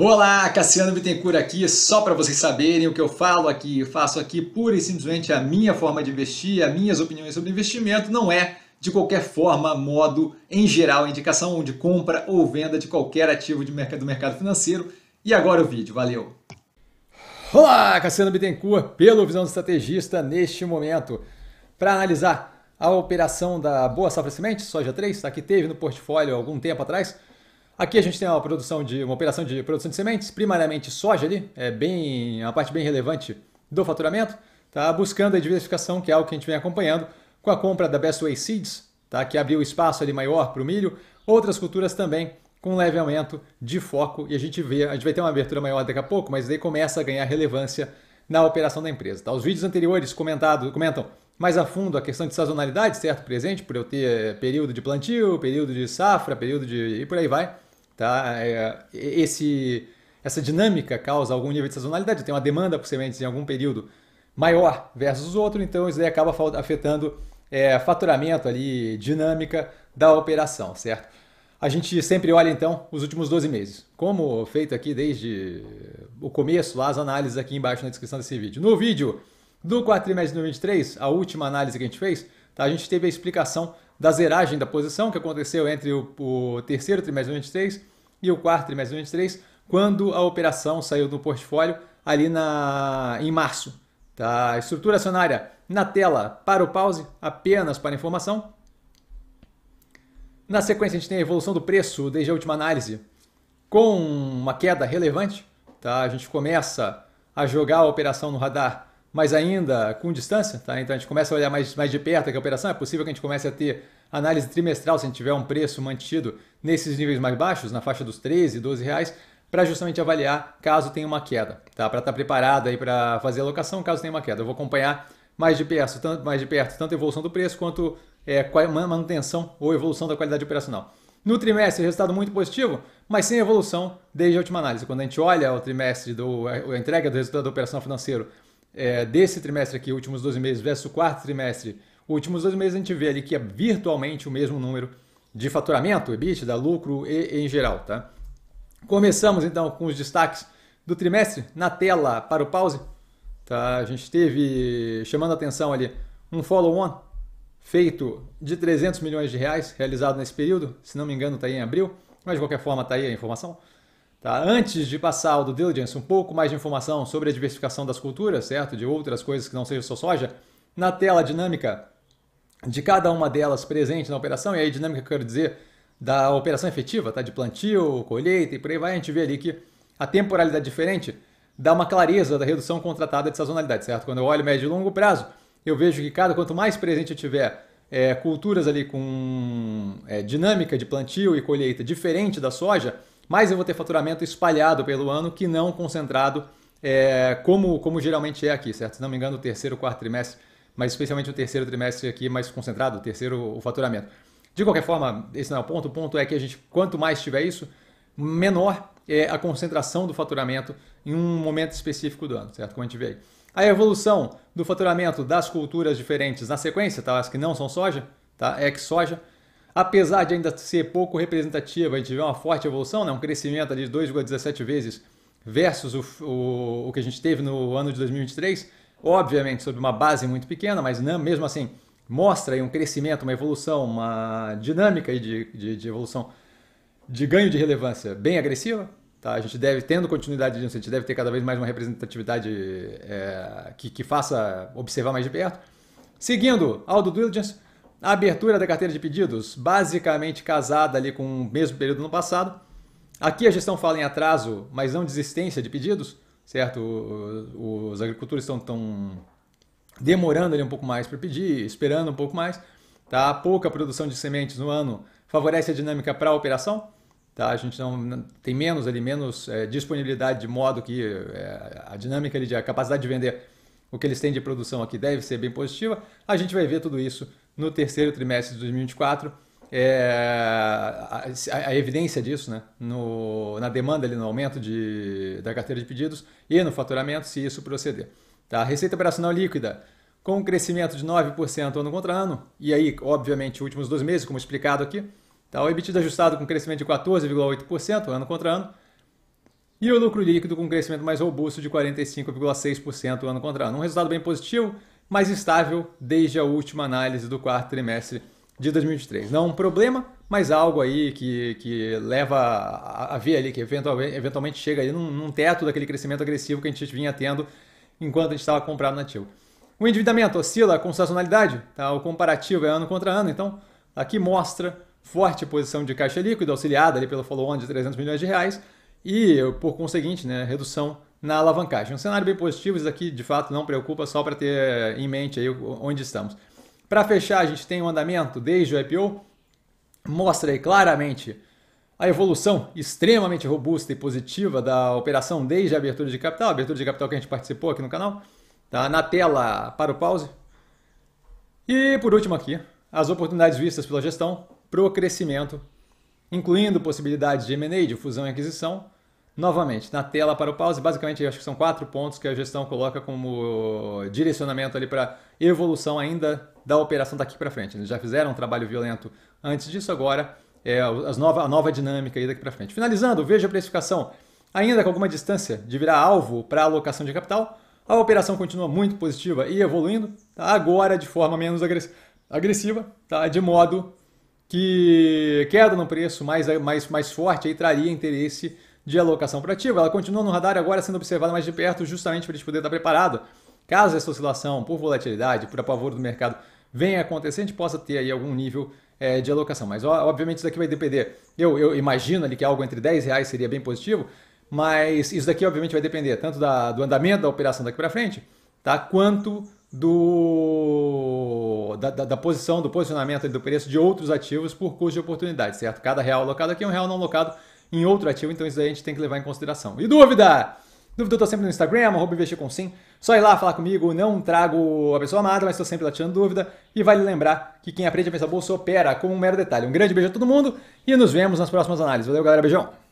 Olá, Cassiano Bittencourt aqui, só para vocês saberem o que eu falo aqui, eu faço aqui pura e simplesmente a minha forma de investir, as minhas opiniões sobre investimento, não é de qualquer forma, modo, em geral, indicação de compra ou venda de qualquer ativo de mercado, do mercado financeiro. E agora o vídeo, valeu! Olá, Cassiano Bittencourt, pelo Visão do Estrategista, neste momento, para analisar a operação da Boa Safra Semente, Soja 3, que teve no portfólio há algum tempo atrás, Aqui a gente tem uma produção de uma operação de produção de sementes, primariamente soja ali, é bem uma parte bem relevante do faturamento, tá? Buscando a diversificação, que é algo que a gente vem acompanhando com a compra da Best Way Seeds, tá? Que abriu espaço ali maior para o milho, outras culturas também com um leve aumento de foco e a gente vê, a gente vai ter uma abertura maior daqui a pouco, mas daí começa a ganhar relevância na operação da empresa, tá? Os vídeos anteriores comentado, comentam mais a fundo a questão de sazonalidade, certo? Presente, por eu ter eh, período de plantio, período de safra, período de. e por aí vai. Tá? É, é, esse, essa dinâmica causa algum nível de sazonalidade, tem uma demanda por sementes em algum período maior versus outro, então isso aí acaba afetando é, faturamento ali, dinâmica da operação, certo? A gente sempre olha então os últimos 12 meses. Como feito aqui desde o começo, lá as análises aqui embaixo na descrição desse vídeo. No vídeo do quatrimestre 2023, a última análise que a gente fez, tá? a gente teve a explicação da zeragem da posição que aconteceu entre o, o terceiro trimestre de 2023 e o quarto trimestre de 2023, quando a operação saiu do portfólio ali na, em março. Tá? Estrutura acionária na tela para o pause, apenas para informação. Na sequência, a gente tem a evolução do preço desde a última análise, com uma queda relevante. Tá? A gente começa a jogar a operação no radar mas ainda com distância, tá? Então a gente começa a olhar mais, mais de perto a operação, é possível que a gente comece a ter análise trimestral se a gente tiver um preço mantido nesses níveis mais baixos, na faixa dos 13, 12 reais, para justamente avaliar caso tenha uma queda, tá? Para estar tá preparado aí para fazer a alocação caso tenha uma queda. Eu vou acompanhar mais de perto, tanto, mais de perto, tanto a evolução do preço quanto é, manutenção ou evolução da qualidade operacional. No trimestre, resultado muito positivo, mas sem evolução desde a última análise. Quando a gente olha o trimestre do a entrega do resultado operacional financeiro é, desse trimestre aqui, últimos 12 meses, versus o quarto trimestre, últimos 12 meses a gente vê ali que é virtualmente o mesmo número de faturamento, EBITDA, lucro e, em geral. Tá? Começamos então com os destaques do trimestre na tela para o pause. Tá? A gente teve, chamando a atenção ali, um follow-on feito de 300 milhões de reais realizado nesse período, se não me engano está aí em abril, mas de qualquer forma está aí a informação. Tá? Antes de passar ao do diligence, um pouco mais de informação sobre a diversificação das culturas, certo? De outras coisas que não seja só soja. Na tela dinâmica de cada uma delas presente na operação, e aí dinâmica que eu quero dizer da operação efetiva, tá? De plantio, colheita e por aí vai, a gente vê ali que a temporalidade diferente dá uma clareza da redução contratada de sazonalidade, certo? Quando eu olho médio e longo prazo, eu vejo que cada quanto mais presente eu tiver é, culturas ali com é, dinâmica de plantio e colheita diferente da soja, mas eu vou ter faturamento espalhado pelo ano que não concentrado é, como, como geralmente é aqui, certo? Se não me engano, o terceiro, quarto trimestre, mas especialmente o terceiro trimestre aqui mais concentrado, o terceiro o faturamento. De qualquer forma, esse não é o ponto. O ponto é que a gente, quanto mais tiver isso, menor é a concentração do faturamento em um momento específico do ano, certo? Como a gente vê aí. A evolução do faturamento das culturas diferentes na sequência, tá? As que não são soja, tá? É que soja apesar de ainda ser pouco representativa, a gente vê uma forte evolução, né? um crescimento de 2,17 vezes versus o, o, o, que a gente teve no ano de 2023, obviamente sobre uma base muito pequena, mas não, né, mesmo assim mostra um crescimento, uma evolução, uma dinâmica de, de, de, evolução, de ganho de relevância bem agressiva. Tá? A gente deve, tendo continuidade disso, a gente deve ter cada vez mais uma representatividade é, que, que faça observar mais de perto. Seguindo, Aldo Diligence, a abertura da carteira de pedidos, basicamente casada ali com o mesmo período no passado. Aqui a gestão fala em atraso, mas não desistência de pedidos, certo? Os agricultores estão, demorando ali um pouco mais para pedir, esperando um pouco mais. Tá? A pouca produção de sementes no ano favorece a dinâmica para a operação. Tá? A gente não tem menos ali, menos é, disponibilidade de modo que é, a dinâmica ali de a capacidade de vender o que eles têm de produção aqui deve ser bem positiva. A gente vai ver tudo isso no terceiro trimestre de 2024. É, a, a, evidência disso né? no, na demanda, ali, no aumento de, da carteira de pedidos e no faturamento, se isso proceder. Tá? Receita operacional líquida com um crescimento de 9% ano contra ano, e aí, obviamente, últimos dois meses, como explicado aqui. Tá? O EBITDA ajustado com crescimento de 14,8% ano contra ano, e o lucro líquido com um crescimento mais robusto de 45,6% ano contra ano. Um resultado bem positivo, mas estável desde a última análise do quarto trimestre de 2023. Não um problema, mas algo aí que, que leva a, ver ali, que eventualmente, chega ali num, num, teto daquele crescimento agressivo que a gente vinha tendo enquanto a gente estava comprado no ativo. O endividamento oscila com sazonalidade, tá? o comparativo é ano contra ano, então aqui mostra forte posição de caixa líquida, auxiliada ali pelo follow-on de 300 milhões de reais, e por conseguinte, né, redução na alavancagem. Um cenário bem positivo, isso aqui de fato não preocupa, só para ter em mente aí onde estamos. Para fechar, a gente tem o um andamento desde o IPO, mostra aí claramente a evolução extremamente robusta e positiva da operação desde a abertura de capital, a abertura de capital que a gente participou aqui no canal, tá na tela para o pause. E por último aqui, as oportunidades vistas pela gestão para o crescimento, incluindo possibilidades de M&A, de fusão e aquisição, novamente, na tela para o pause, basicamente acho que são quatro pontos que a gestão coloca como direcionamento ali para evolução ainda da operação daqui para frente. Né? Eles já fizeram um trabalho violento antes disso, agora é as nova, a nova dinâmica aí daqui para frente. Finalizando, veja a precificação ainda com alguma distância de virar alvo para alocação de capital, a operação continua muito positiva e evoluindo, tá? agora de forma menos agressiva, tá? de modo que queda no preço mais, mais, mais forte aí traria interesse de alocação para ativo, ela continua no radar agora sendo observada mais de perto justamente para a gente poder estar preparado. Caso essa oscilação por volatilidade, por apavoro do mercado venha acontecer, a gente possa ter aí algum nível é, de alocação. Mas obviamente isso daqui vai depender. Eu, eu imagino ali que algo entre 10 reais seria bem positivo, mas isso daqui obviamente vai depender tanto da, do andamento da operação daqui para frente, tá? quanto do da, da, da, posição, do posicionamento do preço de outros ativos por custo de oportunidade, certo? Cada real alocado aqui é um real não alocado em outro ativo, então isso daí a gente tem que levar em consideração. E dúvida? Dúvida, eu tô sempre no Instagram, arroba investir com sim. Só ir lá falar comigo, não trago a pessoa amada, mas estou sempre lá tirando dúvida. E vale lembrar que quem aprende a pensar bolsa opera com um mero detalhe. Um grande beijo a todo mundo e nos vemos nas próximas análises. Valeu, galera. Beijão.